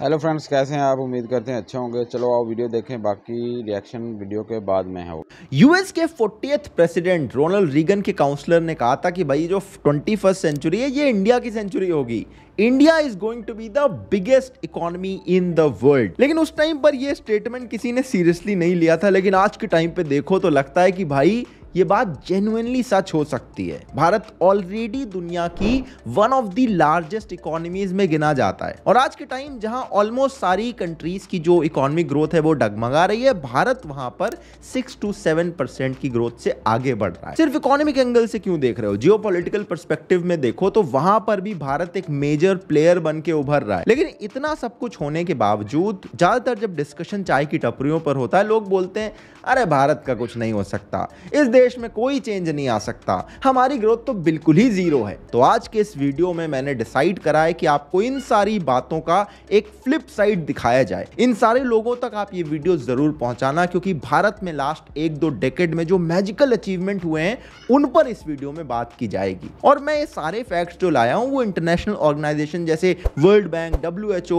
Hello friends कैसे हैं आप उम्मीद करते हैं अच्छे होंगे चलो आओ वीडियो देखें बाकी रिएक्शन वीडियो के बाद में है यूएस के फोर्टीथ प्रेसिडेंट रोनल्ड रीगन के काउंसलर ने कहा था कि भाई जो ट्वेंटी सेंचुरी है ये इंडिया की सेंचुरी होगी India is going to be the biggest economy in the world लेकिन उस टाइम पर यह स्टेटमेंट किसी ने सीरियसली नहीं लिया था लेकिन आज के टाइम पे देखो तो लगता है कि भाई ये बात जेनुअनली सच हो सकती है भारत ऑलरेडी दुनिया की one of the largest economies में गिना जाता है और आज के टाइम जहां ऑलमोस्ट सारी कंट्रीज की जो इकोनॉमिक ग्रोथ है वो डगमगा रही है भारत वहां पर सिक्स टू सेवन परसेंट की ग्रोथ से आगे बढ़ रहा है सिर्फ इकोनॉमिक एंगल से क्यों देख रहे हो जियो पोलिटिकल में देखो तो वहां पर भी भारत एक मेजर प्लेयर बन के उभर रहा है लेकिन इतना सब कुछ होने के बावजूद ज्यादातर जब डिस्कशन चाय की टपरियों पर होता है लोग बोलते हैं अरे भारत का कुछ नहीं हो सकता इस देश देश में कोई चेंज नहीं आ सकता हमारी ग्रोथ तो बिल्कुल ही जीरो है तो आज के इस वीडियो में मैंने डिसाइड करा है कि आपको इन सारी बातों का एक फ्लिप साइड दिखाया जाए इन सारे लोगों तक आप ये वीडियो जरूर पहुंचाना क्योंकि भारत में लास्ट एक दो डेकेड में जो मैजिकल अचीवमेंट हुए हैं उन पर इस वीडियो में बात की जाएगी और मैं ये सारे फैक्ट जो लाया हूँ वो इंटरनेशनल ऑर्गेनाइजेशन जैसे वर्ल्ड बैंक डब्ल्यू एच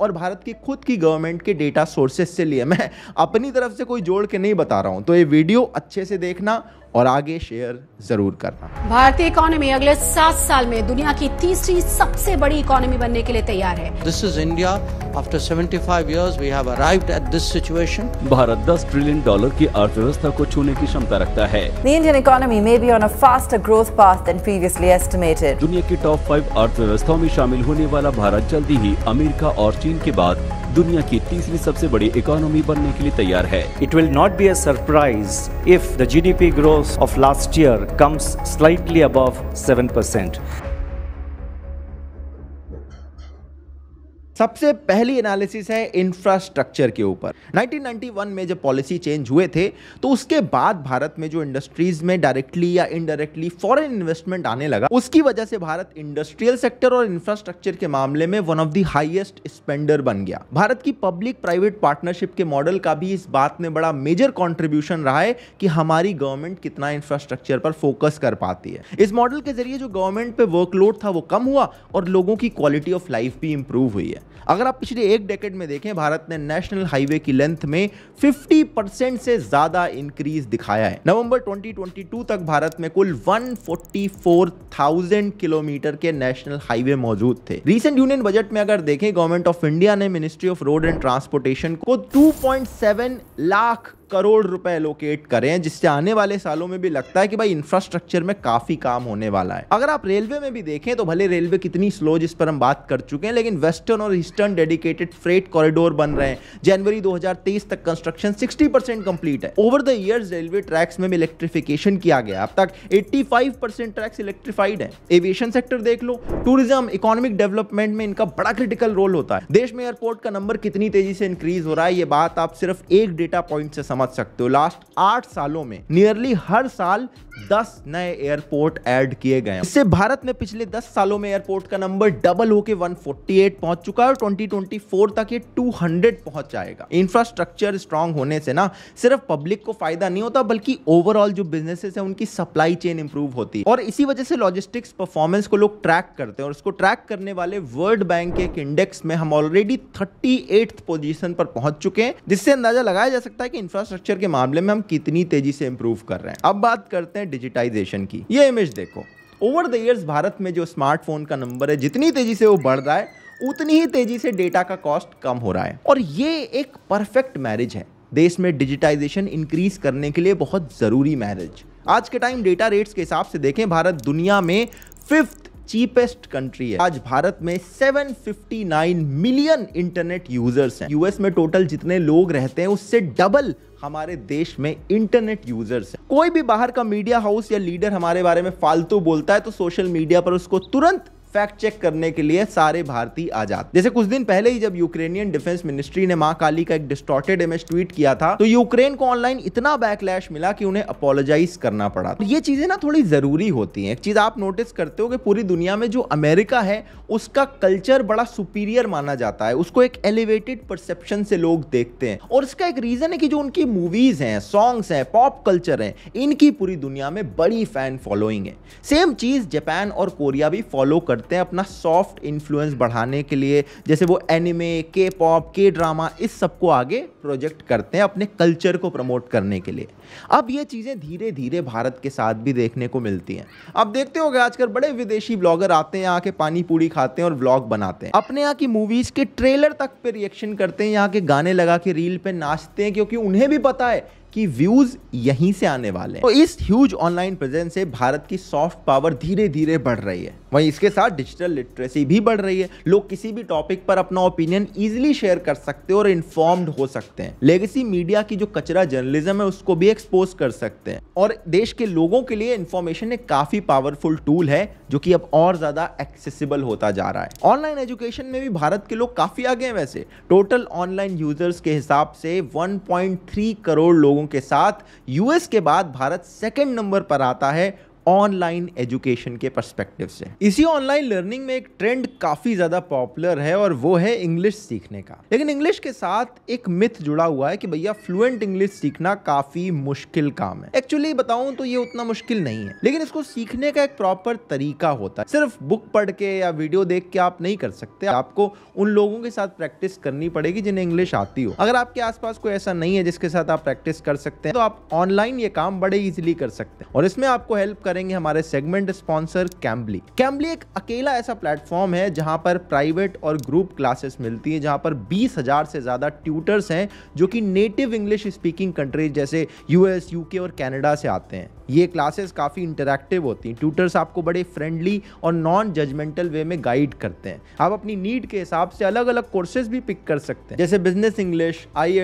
और भारत की खुद की गवर्नमेंट के डेटा सोर्सेस से लिए मैं अपनी तरफ से कोई जोड़ के नहीं बता रहा हूँ तो ये वीडियो अच्छे से देखना maintenant, और आगे शेयर जरूर करना भारतीय इकोनॉमी अगले सात साल में दुनिया की तीसरी सबसे बड़ी इकोनॉमी बनने के लिए तैयार है this is India after five years we have arrived at this situation भारत 10 ट्रिलियन डॉलर की अर्थव्यवस्था को छूने की क्षमता रखता है the Indian economy may be on a faster growth path than previously estimated दुनिया की टॉप फाइव अर्थव्यवस्थाओं में शामिल होने वाला भारत जल्दी ही अमेरिका और चीन के बाद दुनिया की तीसरी सबसे बड़ी इकोनॉमी बनने के लिए तैयार है it will not be a surprise if the GDP growth of last year comes slightly above 7%. सबसे पहली एनालिसिस है इंफ्रास्ट्रक्चर के ऊपर 1991 में जब पॉलिसी चेंज हुए थे तो उसके बाद भारत में जो इंडस्ट्रीज में डायरेक्टली या इनडायरेक्टली फॉरेन इन्वेस्टमेंट आने लगा उसकी वजह से भारत इंडस्ट्रियल सेक्टर और इंफ्रास्ट्रक्चर के मामले में one of the highest spender बन गया भारत की पब्लिक प्राइवेट पार्टनरशिप के मॉडल का भी इस बात में बड़ा मेजर कॉन्ट्रीब्यूशन रहा है कि हमारी गवर्नमेंट कितना इंफ्रास्ट्रक्चर पर फोकस कर पाती है इस मॉडल के जरिए जो गवर्नमेंट पे वर्कलोड था वो कम हुआ और लोगों की क्वालिटी ऑफ लाइफ भी इंप्रूव हुई है अगर आप पिछले एक डेकेड में देखें भारत ने नेशनल हाईवे की लेंथ में 50 परसेंट से ज्यादा इंक्रीज दिखाया है नवंबर 2022 तक भारत में कुल 144,000 किलोमीटर के नेशनल हाईवे मौजूद थे रीसेंट यूनियन बजट में अगर देखें गवर्नमेंट ऑफ इंडिया ने ministry of road and transportation को टू लाख करोड़ रुपए एलोकेट करें जिससे आने वाले सालों में भी लगता है कि भाई इंफ्रास्ट्रक्चर में काफी काम होने वाला है अगर आप रेलवे में भी देखें तो भले रेलवे कितनी स्लो जिस पर हम बात कर चुके हैं लेकिन वेस्टर्न और ईस्टर्न डेडिकेटेड फ्रेट कॉरिडोर बन रहे हैं जनवरी 2023 तक कंस्ट्रक्शन 60 परसेंट कंप्लीट है over the years railway tracks में भी इलेक्ट्रिफिकेशन किया गया अब तक 85 परसेंट ट्रैक्स इलेक्ट्रीफाइड है एविएशन सेक्टर देख लो टूरिज्म इकोनॉमिक डेवलपमेंट में इनका बड़ा क्रिटिकल रोल होता है देश में एयरपोर्ट का नंबर कितनी तेजी से इंक्रीज हो रहा है ये बात आप सिर्फ एक डेटा पॉइंट से समझ सकते हो लास्ट आठ सालों में नियरली हर साल 10 नए एयरपोर्ट ऐड किए गए इससे भारत में पिछले 10 सालों में एयरपोर्ट का नंबर डबल होकर 148 पहुंच चुका है और 2024 तक ये 200 पहुंच जाएगा इंफ्रास्ट्रक्चर स्ट्रांग होने से ना सिर्फ पब्लिक को फायदा नहीं होता बल्कि ओवरऑल जो बिजनेसेस हैं उनकी सप्लाई चेन इंप्रूव होती है और इसी वजह से लॉजिस्टिक्स परफॉर्मेंस को लोग ट्रैक करते हैं और उसको ट्रैक करने वाले वर्ल्ड बैंक के एक इंडेक्स में हम ऑलरेडी थर्टी पोजीशन पर पहुंच चुके हैं जिससे अंदाजा लगाया जा सकता है कि इंफ्रास्ट्रक्चर के मामले में हम कितनी तेजी से इंप्रूव कर रहे हैं अब बात करते हैं हैं डिजिटाइजेशन की ये इमेज देखो ओवर द ईयर्स भारत में जो स्मार्टफोन का नंबर है जितनी तेजी से वो बढ़ रहा है उतनी ही तेजी से डेटा का कॉस्ट कम हो रहा है और ये एक परफेक्ट मैरिज है देश में डिजिटाइजेशन इंक्रीज करने के लिए बहुत ज़रूरी मैरिज आज के टाइम डेटा रेट्स के हिसाब से देखें भारत दुनिया में फिफ्थ चीपेस्ट कंट्री है आज भारत में 759 मिलियन इंटरनेट यूजर्स हैं यूएस में टोटल जितने लोग रहते हैं उससे डबल हमारे देश में इंटरनेट यूजर्स हैं कोई भी बाहर का मीडिया हाउस या लीडर हमारे बारे में फालतू बोलता है तो सोशल मीडिया पर उसको तुरंत फैक्ट चेक करने के लिए सारे भारतीय आजाद जैसे कुछ दिन पहले ही जब यूक्रेनियन डिफेंस मिनिस्ट्री ने माँ काली का एक डिस्टोर्टेड इमेज ट्वीट किया था तो यूक्रेन को ऑनलाइन इतना बैकलैश मिला कि उन्हें अपोलोजाइज करना पड़ा तो ये चीजें ना थोड़ी जरूरी होती हैं एक चीज आप नोटिस करते हो कि पूरी दुनिया में जो अमेरिका है उसका कल्चर बड़ा सुपीरियर माना जाता है उसको एक एलिवेटेड परसेप्शन से लोग देखते हैं और इसका एक रीजन है कि जो उनकी मूवीज हैं सॉन्ग्स हैं पॉप कल्चर हैं इनकी पूरी दुनिया में बड़ी फैन फॉलोइंग है सेम चीज जापान और कोरिया भी फॉलो करते करते हैं अपना सॉफ्ट इन्फ्लुएंस बढ़ाने के लिए जैसे वो एनिमे के पॉप के ड्रामा इस सब को आगे प्रोजेक्ट करते हैं अपने कल्चर को प्रमोट करने के लिए अब ये चीज़ें धीरे धीरे भारत के साथ भी देखने को मिलती हैं अब देखते हो आजकल बड़े विदेशी ब्लॉगर आते हैं यहाँ के पानी पूरी खाते हैं और ब्लॉग बनाते हैं अपने यहाँ की मूवीज़ के ट्रेलर तक पर रिएक्शन करते हैं यहाँ के गाने लगा के रील पर नाचते हैं क्योंकि उन्हें भी पता है कि व्यूज यहीं से आने वाले हैं तो इस ह्यूज ऑनलाइन प्रेजेंस से भारत की सॉफ्ट पावर धीरे धीरे बढ़ रही है वहीं इसके साथ डिजिटल लिटरेसी भी बढ़ रही है लोग किसी भी टॉपिक पर अपना ओपिनियन इजिली शेयर कर सकते हैं और इन्फॉर्म्ड हो सकते हैं लेगेसी मीडिया की जो कचरा जर्नलिज्म है उसको भी एक्सपोज कर सकते हैं और देश के लोगों के लिए इन्फॉर्मेशन एक काफी पावरफुल टूल है जो कि अब और ज्यादा एक्सेसिबल होता जा रहा है ऑनलाइन एजुकेशन में भी भारत के लोग काफी आगे हैं वैसे टोटल ऑनलाइन यूजर्स के हिसाब से वन करोड़ लोगों लोगों के साथ यूएस के बाद भारत सेकेंड नंबर पर आता है ऑनलाइन एजुकेशन के परस्पेक्टिव से इसी ऑनलाइन लर्निंग में एक ट्रेंड काफ़ी ज़्यादा पॉपुलर है और वो है इंग्लिश सीखने का लेकिन इंग्लिश के साथ एक मिथ जुड़ा हुआ है कि भैया फ्लुएंट इंग्लिश सीखना काफ़ी मुश्किल काम है एक्चुअली बताऊं तो ये उतना मुश्किल नहीं है लेकिन इसको सीखने का एक प्रॉपर तरीका होता है सिर्फ बुक पढ़ के या वीडियो देख के आप नहीं कर सकते आपको उन लोगों के साथ प्रैक्टिस करनी पड़ेगी जिन्हें इंग्लिश आती हो अगर आपके आसपास कोई ऐसा नहीं है जिसके साथ आप प्रैक्टिस कर सकते हैं तो आप ऑनलाइन ये काम बड़े इजिली कर सकते हैं और इसमें आपको हेल्प कर करेंगे हमारे सेगमेंट स्पॉन्सर कैम्बली कैम्बली एक अकेला ऐसा प्लेटफॉर्म है जहां पर प्राइवेट और ग्रुप क्लासेस मिलती है जहां पर बीस हजार से ज्यादा ट्यूटर्स हैं जो कि नेटिव इंग्लिश स्पीकिंग कंट्रीज जैसे यूएस यूके और कैनेडा से आते हैं ये क्लासेस काफ़ी इंटरेक्टिव होती हैं ट्यूटर्स आपको बड़े फ्रेंडली और नॉन जजमेंटल वे में गाइड करते हैं आप अपनी नीड के हिसाब से अलग अलग कोर्सेज भी पिक कर सकते हैं जैसे business English I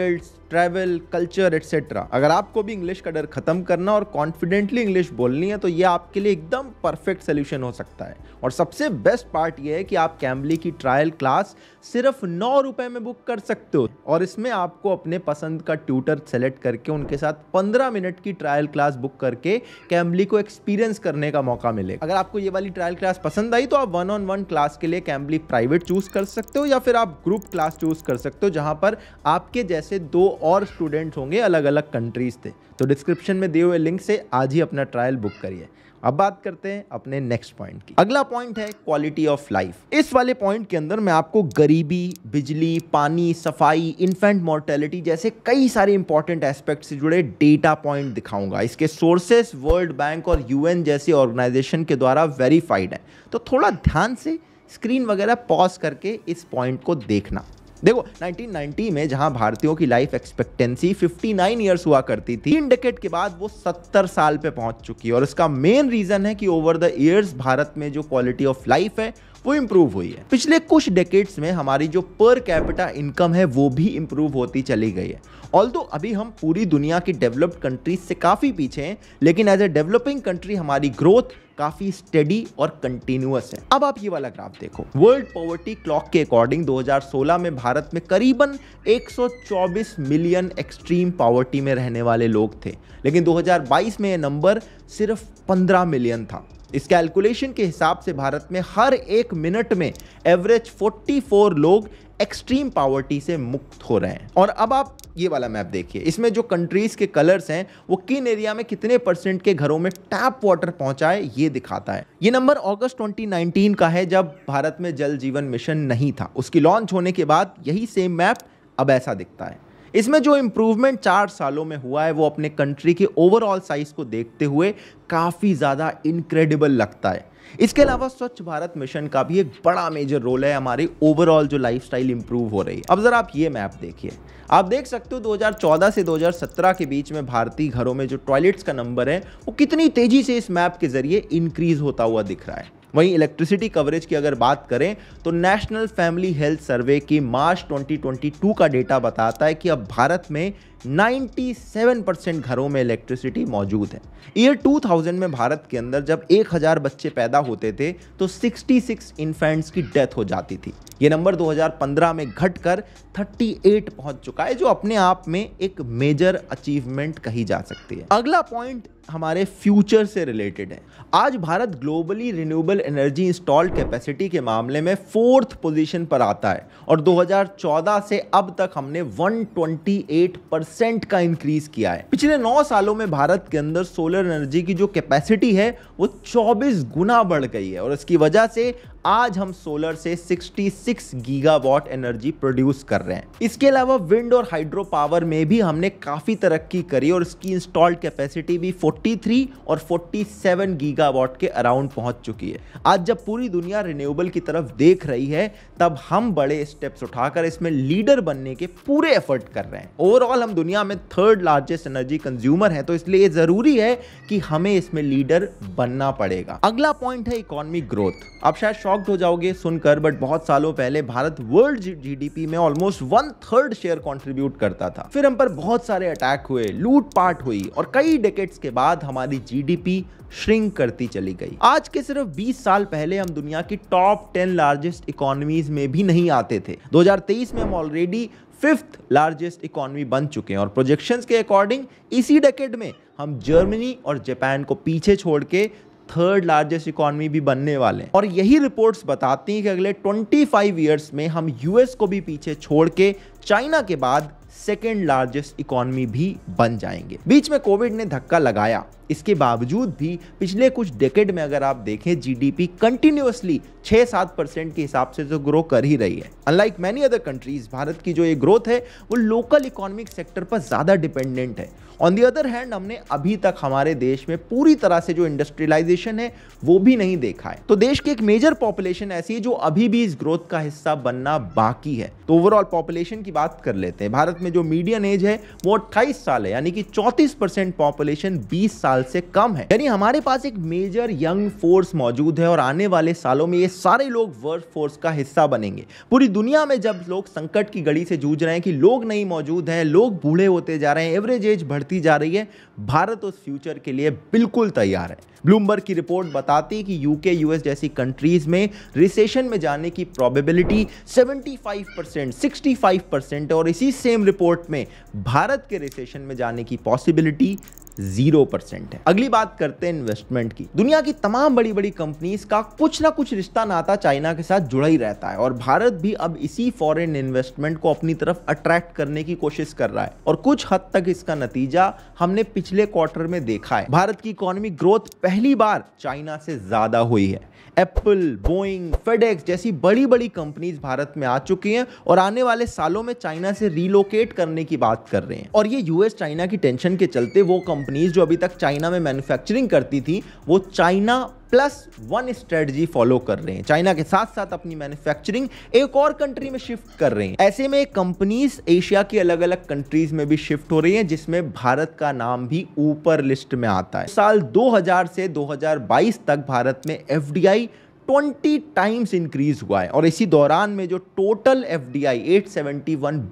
travel culture etcetera अगर आपको भी इंग्लिश का डर खत्म करना और कॉन्फिडेंटली इंग्लिश बोलनी है तो ये आपके लिए एकदम परफेक्ट सोल्यूशन हो सकता है और सबसे बेस्ट पार्ट ये है कि आप कैम्बली की ट्रायल क्लास सिर्फ नौ रुपये में बुक कर सकते हो और इसमें आपको अपने पसंद का ट्यूटर सेलेक्ट करके उनके साथ पंद्रह मिनट की ट्रायल क्लास बुक करके कैम्बली को एक्सपीरियंस करने का मौका मिलेगा अगर आपको ये वाली ट्रायल क्लास पसंद आई तो आप वन ऑन वन क्लास के लिए कैम्बली प्राइवेट चूज कर सकते हो या फिर आप ग्रुप क्लास चूज कर सकते हो जहाँ पर आपके जैसे दो और स्टूडेंट्स होंगे अलग अलग कंट्रीज़ से तो डिस्क्रिप्शन में दिए हुए लिंक से आज ही अपना ट्रायल बुक करिए अब बात करते हैं अपने नेक्स्ट पॉइंट की अगला पॉइंट है क्वालिटी ऑफ लाइफ इस वाले पॉइंट के अंदर मैं आपको गरीबी बिजली पानी सफाई इन्फेंट मोर्टेलिटी जैसे कई सारे इंपॉर्टेंट एस्पेक्ट से जुड़े डेटा पॉइंट दिखाऊंगा इसके सोर्सेस वर्ल्ड बैंक और यूएन जैसे ऑर्गेनाइजेशन के द्वारा वेरीफाइड है तो थोड़ा ध्यान से स्क्रीन वगैरह पॉज करके इस पॉइंट को देखना देखो 1990 में जहां भारतीयों की लाइफ एक्सपेक्टेंसी 59 ईयर्स हुआ करती थी तीन डेकेट के बाद वो 70 साल पे पहुंच चुकी है और इसका मेन रीजन है कि ओवर द ईयर्स भारत में जो क्वालिटी ऑफ लाइफ है वो इम्प्रूव हुई है पिछले कुछ डेकेट्स में हमारी जो पर कैपिटा इनकम है वो भी इम्प्रूव होती चली गई है ऑल अभी हम पूरी दुनिया की डेवलप्ड कंट्रीज से काफ़ी पीछे हैं लेकिन एज ए डेवलपिंग कंट्री हमारी ग्रोथ काफ़ी स्टडी और कंटिन्यूस है अब आप ये वाला ग्राफ देखो वर्ल्ड पॉवर्टी क्लॉक के अकॉर्डिंग 2016 में भारत में करीबन 124 मिलियन एक्सट्रीम पॉवर्टी में रहने वाले लोग थे लेकिन 2022 में यह नंबर सिर्फ 15 मिलियन था इस कैलकुलेशन के हिसाब से भारत में हर एक मिनट में एवरेज 44 लोग एक्सट्रीम पावर्टी से मुक्त हो रहे हैं और अब आप ये वाला मैप देखिए इसमें जो कंट्रीज़ के कलर्स हैं वो किन एरिया में कितने परसेंट के घरों में टैप वाटर है ये दिखाता है ये नंबर अगस्त 2019 का है जब भारत में जल जीवन मिशन नहीं था उसकी लॉन्च होने के बाद यही सेम मैप अब ऐसा दिखता है इसमें जो इम्प्रूवमेंट चार सालों में हुआ है वो अपने कंट्री के ओवरऑल साइज़ को देखते हुए काफ़ी ज़्यादा इनक्रेडिबल लगता है इसके अलावा स्वच्छ भारत मिशन का भी एक बड़ा मेजर रोल है हमारी ओवरऑल जो लाइफ स्टाइल इंप्रूव हो रही है अब जरा आप ये मैप देखिए आप देख सकते हो 2014 से 2017 के बीच में भारतीय घरों में जो टॉयलेट्स का नंबर है वो कितनी तेजी से इस मैप के जरिए इंक्रीज होता हुआ दिख रहा है वहीं इलेक्ट्रिसिटी कवरेज की अगर बात करें तो नेशनल फैमिली हेल्थ सर्वे की मार्च 2022 का डेटा बताता है कि अब भारत में 97 परसेंट घरों में इलेक्ट्रिसिटी मौजूद है ईयर 2000 में भारत के अंदर जब 1000 बच्चे पैदा होते थे तो 66 इन्फेंट्स की डेथ हो जाती थी ये नंबर 2015 में घटकर 38 पहुंच चुका है जो अपने आप में एक मेजर अचीवमेंट कही जा सकती है अगला पॉइंट हमारे फ्यूचर से रिलेटेड है आज भारत globally renewable energy installed capacity के मामले में फोर्थ पोजीशन पर आता है और 2014 से अब तक हमने 128 परसेंट का इंक्रीज किया है पिछले नौ सालों में भारत के अंदर सोलर एनर्जी की जो कैपेसिटी है वो चौबीस गुना बढ़ गई है और इसकी वजह से आज हम सोलर से 66 गीगावाट एनर्जी प्रोड्यूस कर रहे हैं इसके अलावा विंड और हाइड्रो पावर में भी हमने काफ़ी तरक्की करी और इसकी इंस्टॉल्ड कैपेसिटी भी 43 और 47 गीगावाट के अराउंड पहुंच चुकी है आज जब पूरी दुनिया रिन्यूएबल की तरफ देख रही है तब हम बड़े स्टेप्स उठाकर इसमें लीडर बनने के पूरे एफर्ट कर रहे हैं ओवरऑल हम दुनिया में थर्ड लार्जेस्ट एनर्जी कंज्यूमर है तो इसलिए ज़रूरी है कि हमें इसमें लीडर बनना पड़ेगा अगला पॉइंट है इकोनॉमिक ग्रोथ अब शायद शॉक्ड हो जाओगे सुनकर बट बहुत सालों पहले भारत वर्ल्ड जीडीपी में almost one third share contribute करता था फिर हम पर बहुत सारे अटैक हुए लूट पाट हुई और कई डेकेट्स के बाद हमारी जीडीपी श्रिंक करती चली गई आज के सिर्फ 20 साल पहले हम दुनिया की टॉप 10 लार्जेस्ट इकोनॉमीज में भी नहीं आते थे 2023 में हम ऑलरेडी फिफ्थ लार्जेस्ट इकोनॉमी बन चुके हैं और प्रोजेक्शंस के अकॉर्डिंग इसी डेकेड में हम जर्मनी और जापान को पीछे छोड़ के थर्ड लार्जेस्ट इकोनॉमी भी बनने वाले हैं और यही रिपोर्ट्स बताती हैं कि अगले 25 ईयर्स में हम यूएस को भी पीछे छोड़ के चाइना के बाद सेकेंड लार्जेस्ट इकोनॉमी भी बन जाएंगे बीच में कोविड ने धक्का लगाया इसके बावजूद भी पिछले कुछ डेकेड में अगर आप देखें जीडीपी कंटिन्यूसली 6-7 परसेंट के हिसाब से तो ग्रो कर ही रही है अनलाइक मैनी अदर कंट्रीज भारत की जो ये ग्रोथ है वो लोकल इकोनॉमिक सेक्टर पर ज़्यादा डिपेंडेंट है ऑन दी अदर हैंड हमने अभी तक हमारे देश में पूरी तरह से जो इंडस्ट्रियलाइजेशन है वो भी नहीं देखा है तो देश की एक मेजर पॉपुलेशन ऐसी है जो अभी भी इस ग्रोथ का हिस्सा बनना बाकी है तो ओवरऑल पॉपुलेशन की बात कर लेते हैं भारत में जो मीडियन एज है वो अट्ठाईस साल है यानी कि चौंतीस परसेंट पॉपुलेशन बीस साल साल से कम है यानी हमारे पास एक मेजर यंग फोर्स मौजूद है और आने वाले सालों में ये सारे लोग वर्क फोर्स का हिस्सा बनेंगे पूरी दुनिया में जब लोग संकट की घड़ी से जूझ रहे हैं कि लोग नहीं मौजूद हैं लोग बूढ़े होते जा रहे हैं एवरेज एज बढ़ती जा रही है भारत उस फ्यूचर के लिए बिल्कुल तैयार है ब्लूमबर्ग की रिपोर्ट बताती है कि यूके यूएस जैसी कंट्रीज में रिसेशन में जाने की प्रोबेबिलिटी 75 परसेंट सिक्सटी परसेंट और इसी सेम रिपोर्ट में भारत के रिसेशन में जाने की पॉसिबिलिटी जीरो परसेंट है अगली बात करते हैं इन्वेस्टमेंट की दुनिया की तमाम बड़ी बड़ी कंपनीज का कुछ ना कुछ रिश्ता नाता चाइना के साथ जुड़ा ही रहता है और भारत भी अब इसी फॉरेन इन्वेस्टमेंट को अपनी तरफ अट्रैक्ट करने की कोशिश कर रहा है और कुछ हद तक इसका नतीजा हमने पिछले क्वार्टर में देखा है भारत की इकोनॉमिक ग्रोथ पहली बार चाइना से ज्यादा हुई है एप्पल बोइंग फेडेक्स जैसी बड़ी बड़ी कंपनीज भारत में आ चुकी हैं और आने वाले सालों में चाइना से रिलोकेट करने की बात कर रहे हैं और ये यूएस चाइना की टेंशन के चलते वो कंपनीज जो अभी तक चाइना में मैन्युफैक्चरिंग करती थी वो China plus one strategy follow कर रहे हैं चाइना के साथ साथ अपनी मैन्युफैक्चरिंग एक और कंट्री में शिफ्ट कर रहे हैं ऐसे में कंपनीज एशिया की अलग अलग कंट्रीज में भी शिफ्ट हो रही हैं जिसमें भारत का नाम भी ऊपर लिस्ट में आता है साल 2000 से 2022 तक भारत में एफडीआई ट्वेंटी टाइम्स इंक्रीज हुआ है और इसी दौरान में जो total F D I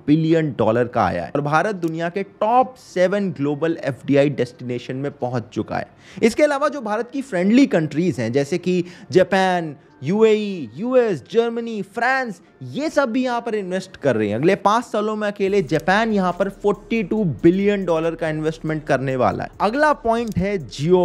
billion dollar का आया है और भारत दुनिया के top seven global F destination में पहुंच चुका है इसके अलावा जो भारत की फ्रेंडली कंट्रीज हैं जैसे कि Japan UAE, US Germany France ये सब भी यहाँ पर इन्वेस्ट कर रहे हैं अगले पाँच सालों में अकेले जापान यहाँ पर 42 बिलियन डॉलर का इन्वेस्टमेंट करने वाला है अगला पॉइंट है जियो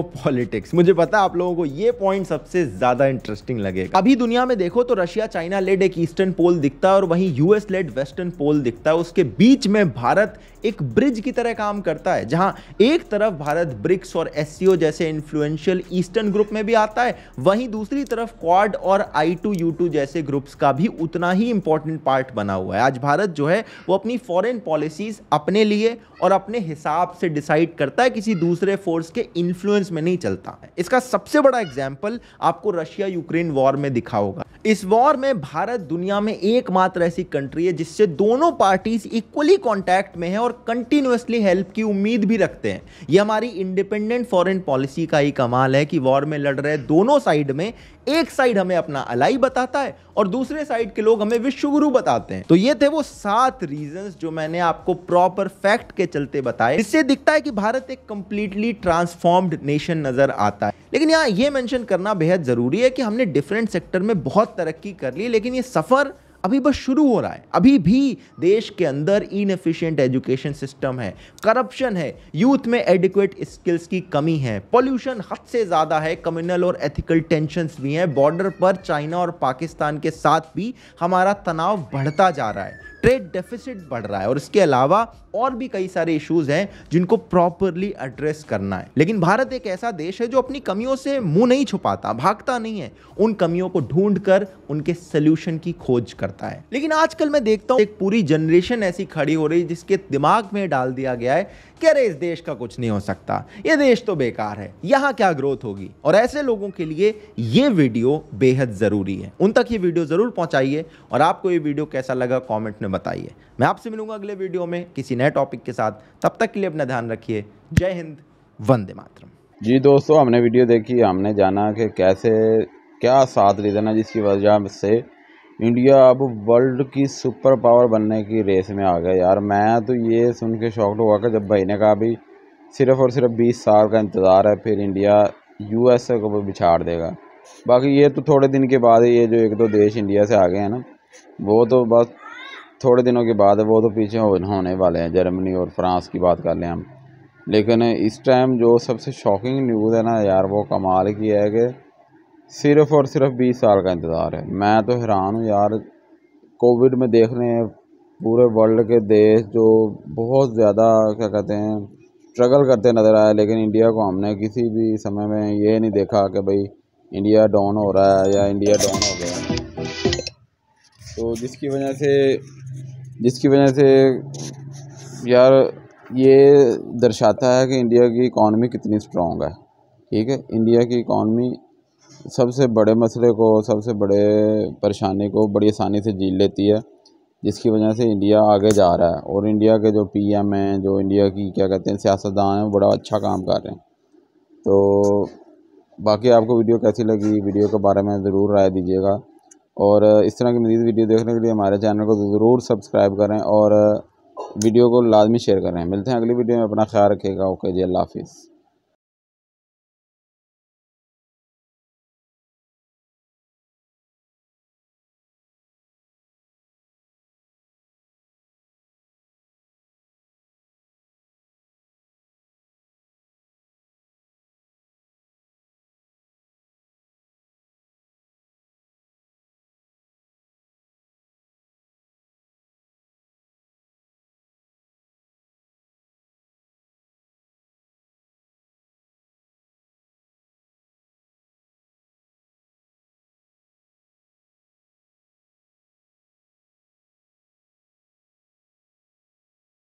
मुझे पता आप लोगों को ये पॉइंट सबसे ज्यादा इंटरेस्टिंग लगेगा अभी दुनिया में देखो तो रशिया चाइना लेड एक ईस्टर्न पोल दिखता है और वहीं यूएस लेड वेस्टर्न पोल दिखता है उसके बीच में भारत एक ब्रिज की तरह काम करता है जहां एक तरफ भारत ब्रिक्स और एस जैसे इन्फ्लुएंशियल ईस्टर्न ग्रुप में भी आता है वहीं दूसरी तरफ क्वाड और आई टू जैसे ग्रुप्स का भी उतना ही इंपॉर्टेंट पार्ट बना हुआ है आज भारत जो है वो अपनी फॉरेन पॉलिसीज अपने लिए और अपने हिसाब से डिसाइड करता है किसी दूसरे फोर्स के इन्फ्लुएंस में नहीं चलता है इसका सबसे बड़ा एग्जाम्पल आपको रशिया यूक्रेन वॉर में दिखा होगा इस वॉर में भारत दुनिया में एकमात्र ऐसी कंट्री है जिससे दोनों पार्टीज इक्वली कॉन्टैक्ट में है और और कंटिन्यूसली हेल्प की उम्मीद भी रखते हैं ये हमारी इंडिपेंडेंट फॉरेन पॉलिसी का ही कमाल है कि वॉर में लड़ रहे दोनों साइड में एक साइड हमें अपना अलाई बताता है और दूसरे साइड के लोग हमें विश्वगुरु बताते हैं तो ये थे वो सात रीजन जो मैंने आपको प्रॉपर फैक्ट के चलते बताए इससे दिखता है कि भारत एक कंप्लीटली ट्रांसफॉर्म्ड नेशन नजर आता है लेकिन यहाँ ये मेंशन करना बेहद जरूरी है कि हमने डिफरेंट सेक्टर में बहुत तरक्की कर ली लेकिन ये सफर अभी बस शुरू हो रहा है अभी भी देश के अंदर एफिशियंट एजुकेशन सिस्टम है करप्शन है यूथ में एडिक्वेट स्किल्स की कमी है पॉल्यूशन हद से ज़्यादा है कम्युनल और एथिकल टेंशन भी हैं बॉर्डर पर चाइना और पाकिस्तान के साथ भी हमारा तनाव बढ़ता जा रहा है ट्रेड डेफिसिट बढ़ रहा है और इसके अलावा और भी कई सारे इश्यूज हैं जिनको प्रॉपरली एड्रेस करना है लेकिन भारत एक ऐसा देश है जो अपनी कमियों से मुंह नहीं छुपाता भागता नहीं है उन कमियों को ढूंढ कर उनके सल्यूशन की खोज करता करता है लेकिन आजकल मैं देखता हूँ एक पूरी जनरेशन ऐसी खड़ी हो रही है जिसके दिमाग में डाल दिया गया है कि अरे इस देश का कुछ नहीं हो सकता ये देश तो बेकार है यहाँ क्या ग्रोथ होगी और ऐसे लोगों के लिए ये वीडियो बेहद ज़रूरी है उन तक ये वीडियो ज़रूर पहुँचाइए और आपको ये वीडियो कैसा लगा कॉमेंट में बताइए मैं आपसे मिलूंगा अगले वीडियो में किसी नए टॉपिक के साथ तब तक के लिए अपना ध्यान रखिए जय हिंद वंदे मातरम जी दोस्तों हमने वीडियो देखी हमने जाना कि कैसे क्या साथ रीज़न देना जिसकी वजह से इंडिया अब वर्ल्ड की सुपर पावर बनने की रेस में आ गया यार मैं तो ये सुन के शॉक्ड हुआ कि जब भाई ने कहा भी सिर्फ और सिर्फ बीस साल का इंतज़ार है फिर इंडिया यू एस ए को भी बिछाड़ देगा बाकी ये तो थोड़े दिन के बाद ये जो एक दो देश इंडिया से आ गए हैं ना वो तो बस थोड़े दिनों के बाद वो तो पीछे होने वाले हैं जर्मनी और फ्रांस की बात कर लें हम लेकिन इस टाइम जो सबसे शॉकिंग न्यूज़ है ना यार वो कमाल की है कि सिर्फ और सिर्फ बीस साल का इंतज़ार है मैं तो हैरान हूँ यार कोविड में देख रहे हैं पूरे वर्ल्ड के देश जो बहुत ज़्यादा क्या कहते हैं स्ट्रगल करते नज़र आए लेकिन इंडिया को हमने किसी भी समय में ये नहीं देखा कि भाई इंडिया डाउन हो रहा है या इंडिया डाउन हो गया तो जिसकी वजह से जिसकी वजह से यार ये दर्शाता है कि इंडिया की इकॉनमी कितनी स्ट्रॉन्ग है ठीक है इंडिया की इकॉनमी सबसे बड़े मसले को सबसे बड़े परेशानी को बड़ी आसानी से जीत लेती है जिसकी वजह से इंडिया आगे जा रहा है और इंडिया के जो पी एम हैं जो इंडिया की क्या कहते हैं सियासतदान हैं बड़ा अच्छा काम कर रहे हैं तो बाकी आपको वीडियो कैसी लगी वीडियो के बारे में ज़रूर राय दीजिएगा और इस तरह की मज़ीद वीडियो देखने के लिए हमारे चैनल को ज़रूर सब्सक्राइब करें और वीडियो को लाजमी शेयर करें मिलते हैं अगली वीडियो में अपना ख्याल रखिएगा ओके जी अल्लाह हाफिज़